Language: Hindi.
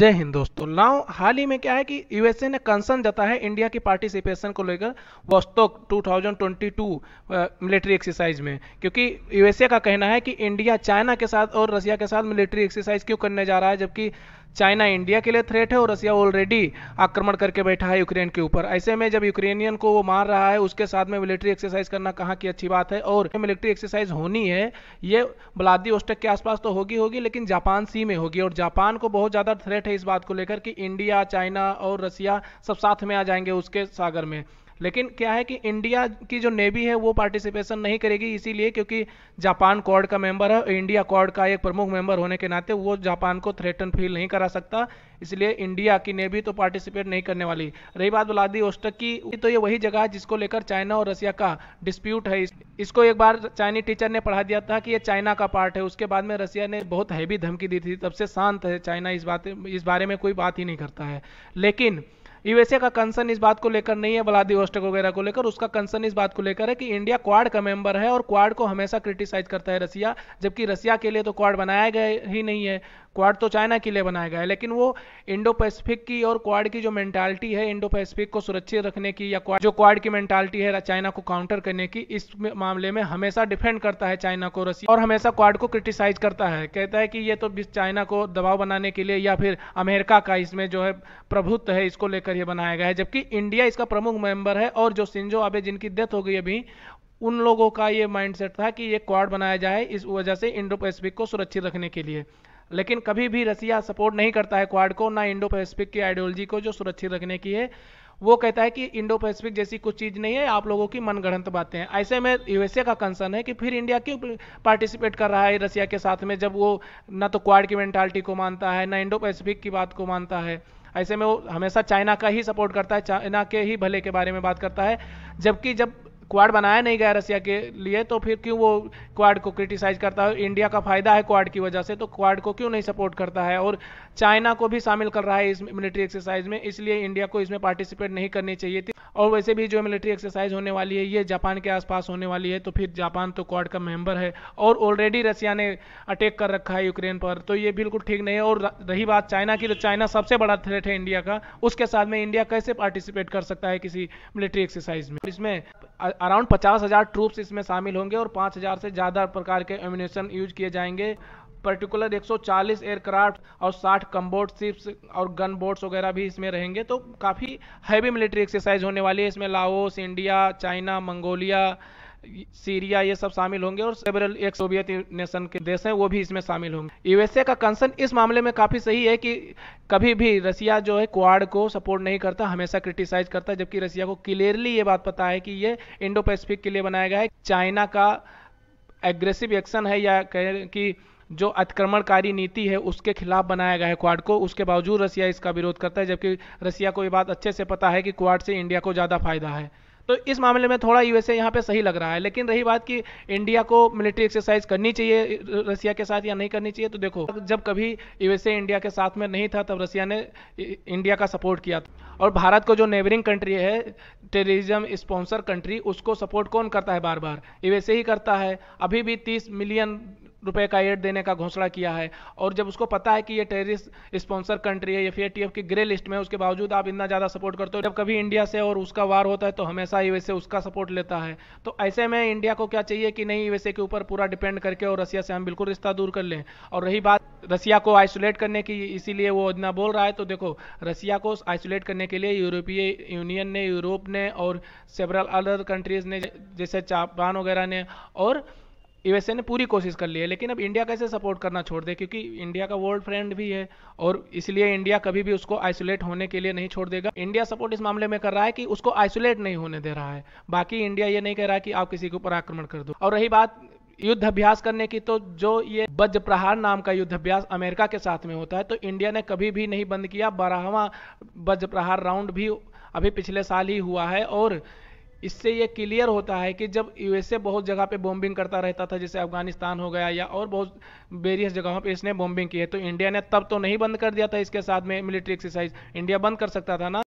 जय हिंद दोस्तों नाउ हाल ही में क्या है कि यूएसए ने कंसर्न जता है इंडिया की पार्टिसिपेशन को लेकर वोस्तोक 2022 मिलिट्री एक्सरसाइज में क्योंकि यूएसए का कहना है कि इंडिया चाइना के साथ और रसिया के साथ मिलिट्री एक्सरसाइज क्यों करने जा रहा है जबकि चाइना इंडिया के लिए थ्रेट है और रसिया ऑलरेडी आक्रमण करके बैठा है यूक्रेन के ऊपर ऐसे में जब यूक्रेनियन को वो मार रहा है उसके साथ में मिलिट्री एक्सरसाइज करना कहाँ की अच्छी बात है और मिलिट्री एक्सरसाइज होनी है ये व्लादिवोस्टक के आसपास तो होगी होगी लेकिन जापान सी में होगी और जापान को बहुत ज़्यादा थ्रेट है इस बात को लेकर कि इंडिया चाइना और रसिया सब साथ में आ जाएंगे उसके सागर में लेकिन क्या है कि इंडिया की जो नेवी है वो पार्टिसिपेशन नहीं करेगी इसीलिए क्योंकि जापान कॉर्ड का मेंबर है इंडिया कॉर्ड का एक प्रमुख मेंबर होने के नाते वो जापान को थ्रेटन फील नहीं करा सकता इसलिए इंडिया की नेवी तो पार्टिसिपेट नहीं करने वाली रही बात व्लादिवोस्टक की तो ये वही जगह है जिसको लेकर चाइना और रशिया का डिस्प्यूट है इसको एक बार चाइनीज टीचर ने पढ़ा दिया था कि ये चाइना का पार्ट है उसके बाद में रसिया ने बहुत हैवी धमकी दी थी तब से शांत है चाइना इस बात इस बारे में कोई बात ही नहीं करता है लेकिन यूएसए का कंसर्न इस बात को लेकर नहीं है व्लादिवोस्टक वगैरह को लेकर उसका कंसर्न इस बात को लेकर है कि इंडिया क्वाड का मेंबर है और क्वाड को हमेशा क्रिटिसाइज करता है रसिया जबकि रसिया के लिए तो क्वाड बनाया गया ही नहीं है क्वाड तो चाइना के लिए बनाया गया है लेकिन वो इंडो पैसिफिक की और क्वाड की जो मेंटालिटी है इंडो पैसिफिक को सुरक्षित रखने की या जो क्वाड की मैंटालिटी है चाइना को काउंटर करने की इस मामले में हमेशा डिफेंड करता है चाइना को रसिया और हमेशा क्वाड को क्रिटिसाइज करता है कहता है कि ये तो चाइना को दबाव बनाने के लिए या फिर अमेरिका का इसमें जो है प्रभुत्व है इसको लेकर यह बनाया गया है जबकि इंडिया इसका प्रमुख मेंबर है और जो सिंजो आबे जिनकी डेथ हो गई अभी उन लोगों का ये माइंडसेट था कि ये क्वाड बनाया जाए इस वजह से इंडो पैसिफिक को सुरक्षित रखने के लिए लेकिन कभी भी रसिया सपोर्ट नहीं करता है क्वाड को ना इंडो पैसिफिक की आइडियोलॉजी को जो सुरक्षित रखने की है वो कहता है कि इंडो पैसिफिक जैसी कुछ चीज़ नहीं है आप लोगों की मनगढ़ंत बातें हैं ऐसे में यूएसए का कंसर्न है कि फिर इंडिया क्यों पार्टिसिपेट कर रहा है रसिया के साथ में जब वो ना तो क्वाड की मैंटालिटी को मानता है ना इंडो पैसिफिक की बात को मानता है ऐसे में वो हमेशा चाइना का ही सपोर्ट करता है चाइना के ही भले के बारे में बात करता है जबकि जब क्वाड बनाया नहीं गया रसिया के लिए तो फिर क्यों वो क्वाड को क्रिटिसाइज करता है इंडिया का फायदा है क्वाड की वजह से तो क्वाड को क्यों नहीं सपोर्ट करता है और चाइना को भी शामिल कर रहा है इस मिलिट्री एक्सरसाइज में इसलिए इंडिया को इसमें पार्टिसिपेट नहीं करनी चाहिए थी और वैसे भी जो मिलिट्री एक्सरसाइज होने वाली है ये जापान के आसपास होने वाली है तो फिर जापान तो क्वाड का मेंबर है और ऑलरेडी रसिया ने अटैक कर रखा है यूक्रेन पर तो ये बिल्कुल ठीक नहीं है और रही बात चाइना की तो चाइना सबसे बड़ा थ्रेट है इंडिया का उसके साथ में इंडिया कैसे पार्टिसिपेट कर सकता है किसी मिलिट्री एक्सरसाइज में इसमें अराउंड पचास हजार ट्रूप्स इसमें शामिल होंगे और पाँच हजार से ज़्यादा प्रकार के एम्यूनेशन यूज किए जाएंगे पर्टिकुलर 140 एयरक्राफ्ट और 60 कम्बोट शिप्स और गन बोट्स वगैरह भी इसमें रहेंगे तो काफ़ी हैवी मिलिट्री एक्सरसाइज होने वाली है इसमें Laos India China Mongolia Syria ये सब शामिल होंगे और सेबरल एक सोवियत नेशन के देश हैं वो भी इसमें शामिल होंगे यूएसए का कंसर्न इस मामले में काफ़ी सही है कि कभी भी रसिया जो है क्वाड को सपोर्ट नहीं करता हमेशा क्रिटिसाइज करता है जबकि रसिया को क्लियरली ये बात पता है कि ये इंडो पैसिफिक के लिए बनाया गया है चाइना का एग्रेसिव एक्शन है या कहें कि जो अतिक्रमणकारी नीति है उसके खिलाफ बनाया गया है क्वाड को उसके बावजूद रसिया इसका विरोध करता है जबकि रसिया को ये बात अच्छे से पता है कि क्वाड से इंडिया को ज़्यादा फायदा है तो इस मामले में थोड़ा यूएसए यहाँ पे सही लग रहा है लेकिन रही बात कि इंडिया को मिलिट्री एक्सरसाइज करनी चाहिए रसिया के साथ या नहीं करनी चाहिए तो देखो जब कभी यूएसए इंडिया के साथ में नहीं था तब रसिया ने इंडिया का सपोर्ट किया था और भारत को जो नेबरिंग कंट्री है टेररिज्म स्पॉन्सर कंट्री उसको सपोर्ट कौन करता है बार बार यूएसए ही करता है अभी भी तीस मिलियन रुपए का एड देने का घोषणा किया है और जब उसको पता है कि ये टेररिस्ट स्पॉन्सर कंट्री है या फिर एफ की ग्रे लिस्ट में उसके बावजूद आप इतना ज़्यादा सपोर्ट करते हो जब कभी इंडिया से और उसका वार होता है तो हमेशा यूएसए उसका सपोर्ट लेता है तो ऐसे में इंडिया को क्या चाहिए कि नहीं यूएसए के ऊपर पूरा डिपेंड करके और रसिया से हम बिल्कुल रिश्ता दूर कर लें और रही बात रसिया को आइसोलेट करने की इसीलिए वो इतना बोल रहा है तो देखो रसिया को आइसोलेट करने के लिए यूरोपीय यूनियन ने यूरोप ने और सेवरल अदर कंट्रीज़ ने जैसे जापान वगैरह ने और यूएसए ने पूरी कोशिश कर ली है लेकिन अब इंडिया कैसे सपोर्ट करना छोड़ दे क्योंकि इंडिया का वर्ल्ड फ्रेंड भी है और इसलिए इंडिया कभी भी उसको आइसोलेट होने के लिए नहीं छोड़ देगा इंडिया सपोर्ट इस मामले में कर रहा है कि उसको आइसोलेट नहीं होने दे रहा है बाकी इंडिया ये नहीं कह रहा है कि आप किसी के ऊपर आक्रमण कर दो और रही बात युद्ध अभ्यास करने की तो जो ये वज्र प्रहार नाम का युद्ध अभ्यास अमेरिका के साथ में होता है तो इंडिया ने कभी भी नहीं बंद किया बारहवा बज प्रहार राउंड भी अभी पिछले साल ही हुआ है और इससे ये क्लियर होता है कि जब यूएसए बहुत जगह पे बॉम्बिंग करता रहता था जैसे अफगानिस्तान हो गया या और बहुत वेरियस जगहों पे इसने बॉम्बिंग की है तो इंडिया ने तब तो नहीं बंद कर दिया था इसके साथ में मिलिट्री एक्सरसाइज इंडिया बंद कर सकता था ना